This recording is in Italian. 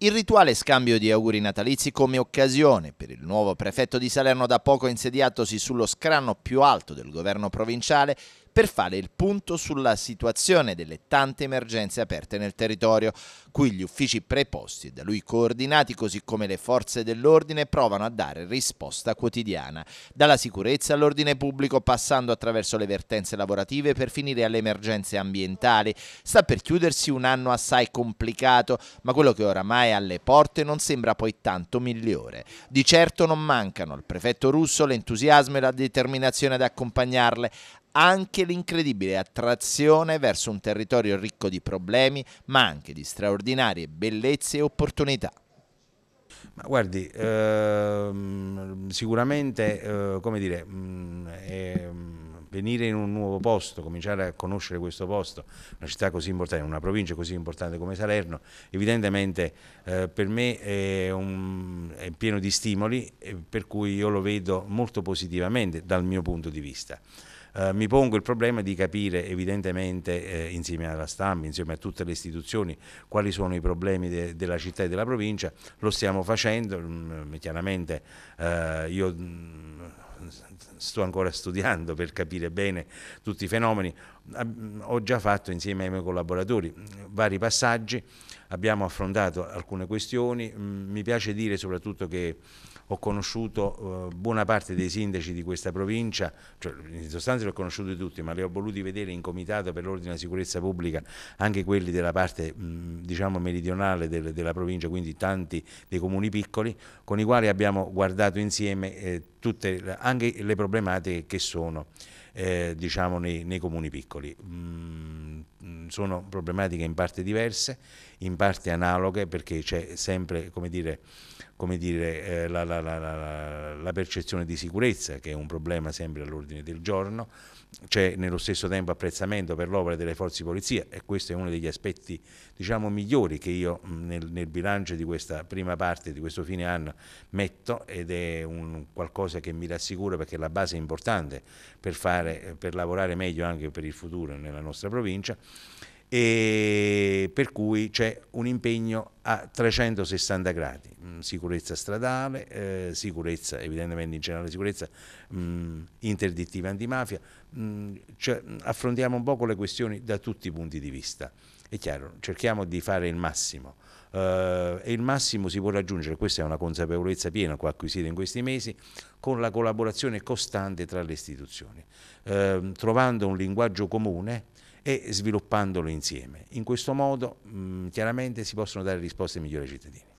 Il rituale scambio di auguri natalizi come occasione per il nuovo prefetto di Salerno da poco insediatosi sullo scranno più alto del governo provinciale per fare il punto sulla situazione delle tante emergenze aperte nel territorio, cui gli uffici preposti e da lui coordinati, così come le forze dell'ordine, provano a dare risposta quotidiana, dalla sicurezza all'ordine pubblico, passando attraverso le vertenze lavorative per finire alle emergenze ambientali. Sta per chiudersi un anno assai complicato, ma quello che oramai è alle porte non sembra poi tanto migliore. Di certo non mancano al prefetto russo l'entusiasmo e la determinazione ad accompagnarle, anche l'incredibile attrazione verso un territorio ricco di problemi, ma anche di straordinarie bellezze e opportunità. Ma guardi, ehm, sicuramente, eh, come dire, mh, mm, è, mm, venire in un nuovo posto, cominciare a conoscere questo posto, una città così importante, una provincia così importante come Salerno, evidentemente eh, per me è, un, è, pieno di stimoli, eh, per cui io lo vedo molto positivamente dal mio punto di vista. Eh, mi pongo il problema di capire evidentemente eh, insieme alla stampa, insieme a tutte le istituzioni, quali sono i problemi de- della città e della provincia, lo stiamo facendo, mh, mm, eh, chiaramente eh, io... Mh, mm, sto ancora studiando per capire bene tutti i fenomeni, ho già fatto insieme ai miei collaboratori vari passaggi abbiamo affrontato alcune questioni, mm, mi piace dire soprattutto che ho conosciuto eh, buona parte dei sindaci di questa provincia, cioè in sostanza li ho conosciuti tutti, ma li ho voluti vedere in comitato per l'ordine e la sicurezza pubblica anche quelli della parte mm, diciamo meridionale della provincia, quindi tanti dei comuni piccoli, con i quali abbiamo guardato insieme eh, tutte anche le problematiche che sono eh, diciamo, nei, nei comuni piccoli. Mm, sono problematiche in parte diverse, in parte analoghe perché c'è sempre, come dire, come dire, eh, la, la, la, la, percezione di sicurezza, che è un problema sempre all'ordine del giorno, c'è nello stesso tempo apprezzamento per l'opera delle forze di polizia e questo è uno degli aspetti diciamo, migliori che io nel, nel, bilancio di questa prima parte, di questo fine anno, metto ed è un, qualcosa che mi rassicura perché la base è importante per, fare, per lavorare meglio anche per il futuro nella nostra provincia e per cui c'è un impegno a 360 gradi, mm, sicurezza stradale, eh, sicurezza evidentemente in generale sicurezza mh, mm, interdittiva antimafia, mh, mm, cioè, affrontiamo un po' le questioni da tutti i punti di vista, è chiaro, cerchiamo di fare il massimo. Uh, e il massimo si può raggiungere, questa è una consapevolezza piena che ho in questi mesi, con la collaborazione costante tra le istituzioni, uh, trovando un linguaggio comune e sviluppandolo insieme. In questo modo mh, mm, chiaramente si possono dare risposte migliori ai cittadini.